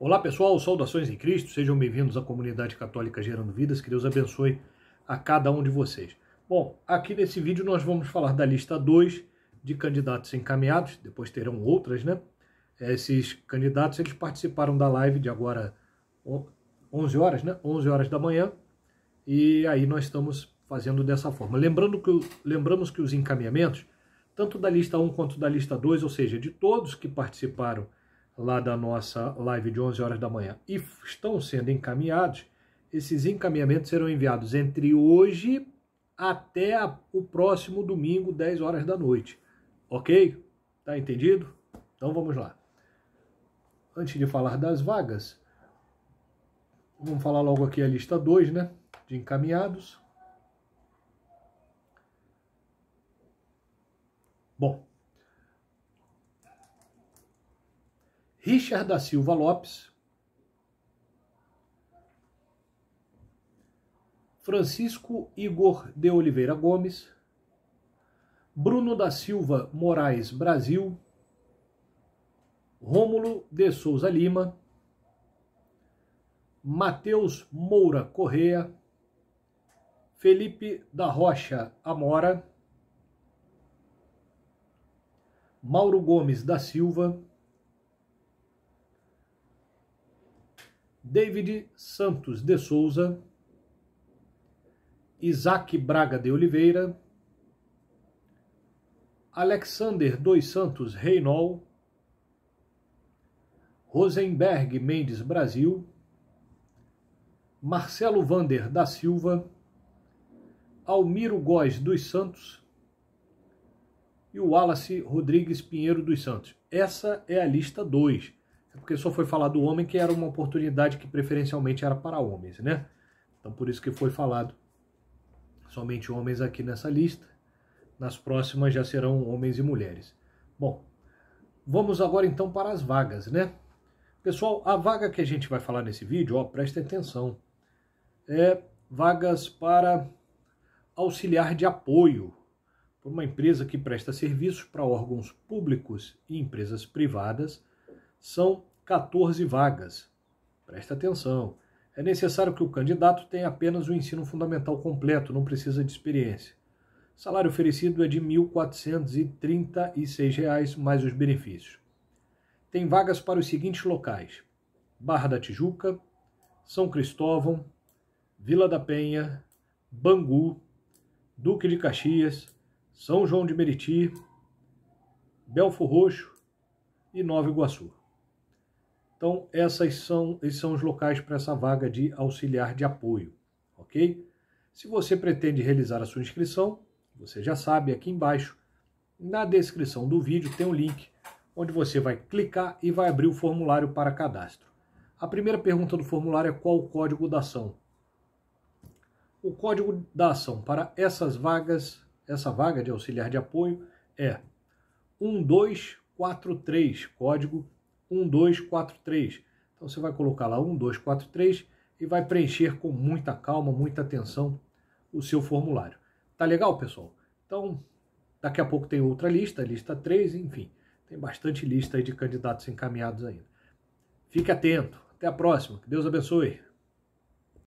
Olá pessoal, saudações em Cristo, sejam bem-vindos à comunidade católica Gerando Vidas, que Deus abençoe a cada um de vocês. Bom, aqui nesse vídeo nós vamos falar da lista 2 de candidatos encaminhados, depois terão outras, né? É, esses candidatos, eles participaram da live de agora 11 horas, né? 11 horas da manhã, e aí nós estamos fazendo dessa forma. Lembrando que, lembramos que os encaminhamentos, tanto da lista 1 quanto da lista 2, ou seja, de todos que participaram lá da nossa live de 11 horas da manhã e estão sendo encaminhados, esses encaminhamentos serão enviados entre hoje até a, o próximo domingo, 10 horas da noite. Ok? Tá entendido? Então vamos lá. Antes de falar das vagas, vamos falar logo aqui a lista 2, né? De encaminhados. Bom, Richard da Silva Lopes, Francisco Igor de Oliveira Gomes, Bruno da Silva Moraes Brasil, Rômulo de Souza Lima, Matheus Moura Correa, Felipe da Rocha Amora, Mauro Gomes da Silva, David Santos de Souza, Isaac Braga de Oliveira, Alexander dos Santos Reinol, Rosenberg Mendes Brasil, Marcelo Vander da Silva, Almiro Góes dos Santos e o Wallace Rodrigues Pinheiro dos Santos. Essa é a lista 2 porque só foi falar do homem que era uma oportunidade que preferencialmente era para homens, né? Então por isso que foi falado somente homens aqui nessa lista. Nas próximas já serão homens e mulheres. Bom, vamos agora então para as vagas, né? Pessoal, a vaga que a gente vai falar nesse vídeo, ó, presta atenção. É vagas para auxiliar de apoio por uma empresa que presta serviços para órgãos públicos e empresas privadas são 14 vagas. Presta atenção. É necessário que o candidato tenha apenas o ensino fundamental completo, não precisa de experiência. O salário oferecido é de R$ 1.436, mais os benefícios. Tem vagas para os seguintes locais: Barra da Tijuca, São Cristóvão, Vila da Penha, Bangu, Duque de Caxias, São João de Meriti, Belfo Roxo e Nova Iguaçu. Então, essas são, esses são os locais para essa vaga de auxiliar de apoio, ok? Se você pretende realizar a sua inscrição, você já sabe, aqui embaixo, na descrição do vídeo, tem um link onde você vai clicar e vai abrir o formulário para cadastro. A primeira pergunta do formulário é qual o código da ação. O código da ação para essas vagas, essa vaga de auxiliar de apoio é 1243, código 1243. Então você vai colocar lá 1243 e vai preencher com muita calma, muita atenção o seu formulário. Tá legal, pessoal? Então, daqui a pouco tem outra lista, lista 3, enfim. Tem bastante lista de candidatos encaminhados ainda. Fique atento. Até a próxima. Que Deus abençoe.